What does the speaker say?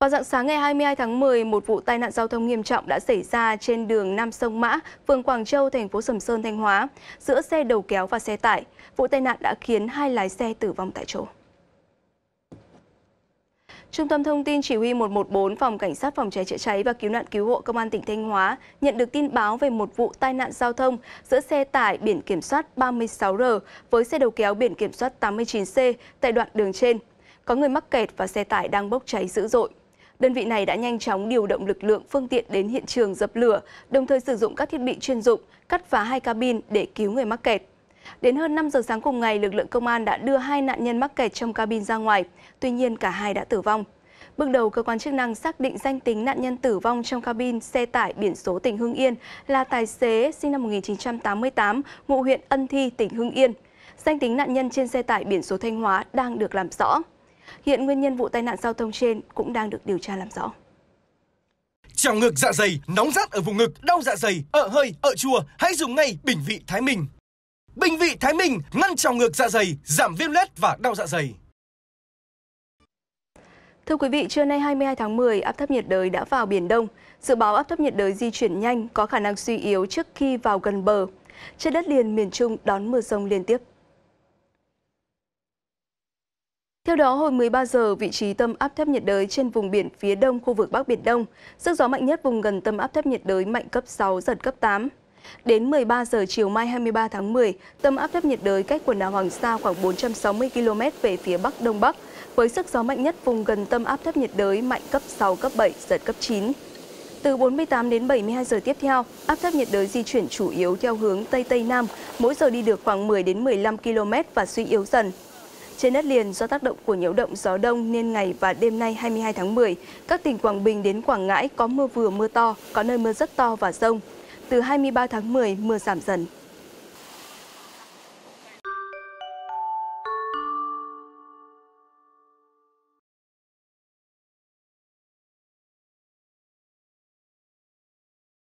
Vào dạng sáng ngày 22 tháng 10, một vụ tai nạn giao thông nghiêm trọng đã xảy ra trên đường Nam Sông Mã, phường Quảng Châu, thành phố Sầm Sơn, Thanh Hóa, giữa xe đầu kéo và xe tải. Vụ tai nạn đã khiến hai lái xe tử vong tại chỗ. Trung tâm Thông tin Chỉ huy 114 Phòng Cảnh sát Phòng cháy chữa cháy và Cứu nạn Cứu hộ Công an tỉnh Thanh Hóa nhận được tin báo về một vụ tai nạn giao thông giữa xe tải biển kiểm soát 36R với xe đầu kéo biển kiểm soát 89C tại đoạn đường trên. Có người mắc kẹt và xe tải đang bốc cháy dữ dội. Đơn vị này đã nhanh chóng điều động lực lượng phương tiện đến hiện trường dập lửa, đồng thời sử dụng các thiết bị chuyên dụng, cắt phá hai cabin để cứu người mắc kẹt. Đến hơn 5 giờ sáng cùng ngày, lực lượng công an đã đưa hai nạn nhân mắc kẹt trong cabin ra ngoài. Tuy nhiên, cả hai đã tử vong. Bước đầu, cơ quan chức năng xác định danh tính nạn nhân tử vong trong cabin xe tải biển số tỉnh Hưng Yên là tài xế sinh năm 1988, ngụ huyện Ân Thi, tỉnh Hưng Yên. Danh tính nạn nhân trên xe tải biển số Thanh Hóa đang được làm rõ. Hiện nguyên nhân vụ tai nạn giao thông trên cũng đang được điều tra làm rõ trào ngược dạ dày, nóng rát ở vùng ngực, đau dạ dày, ở hơi, ở chua, hãy dùng ngay Bình vị Thái Minh. Bình vị Thái Minh ngăn trào ngược dạ dày, giảm viêm loét và đau dạ dày. Thưa quý vị, trưa nay 22 tháng 10, áp thấp nhiệt đới đã vào Biển Đông. Dự báo áp thấp nhiệt đới di chuyển nhanh, có khả năng suy yếu trước khi vào gần bờ. Trên đất liền miền Trung đón mưa rông liên tiếp. Theo đó, hồi 13 giờ, vị trí tâm áp thấp nhiệt đới trên vùng biển phía đông khu vực Bắc Biển Đông, sức gió mạnh nhất vùng gần tâm áp thấp nhiệt đới mạnh cấp 6, giật cấp 8. Đến 13 giờ chiều mai 23 tháng 10, tâm áp thấp nhiệt đới cách quần đảo Hoàng Sa khoảng 460 km về phía Bắc Đông Bắc, với sức gió mạnh nhất vùng gần tâm áp thấp nhiệt đới mạnh cấp 6, cấp 7, giật cấp 9. Từ 48 đến 72 giờ tiếp theo, áp thấp nhiệt đới di chuyển chủ yếu theo hướng Tây Tây Nam, mỗi giờ đi được khoảng 10 đến 15 km và suy yếu dần. Trên đất liền, do tác động của nhiễu động gió đông nên ngày và đêm nay 22 tháng 10, các tỉnh Quảng Bình đến Quảng Ngãi có mưa vừa mưa to, có nơi mưa rất to và rông. Từ 23 tháng 10, mưa giảm dần.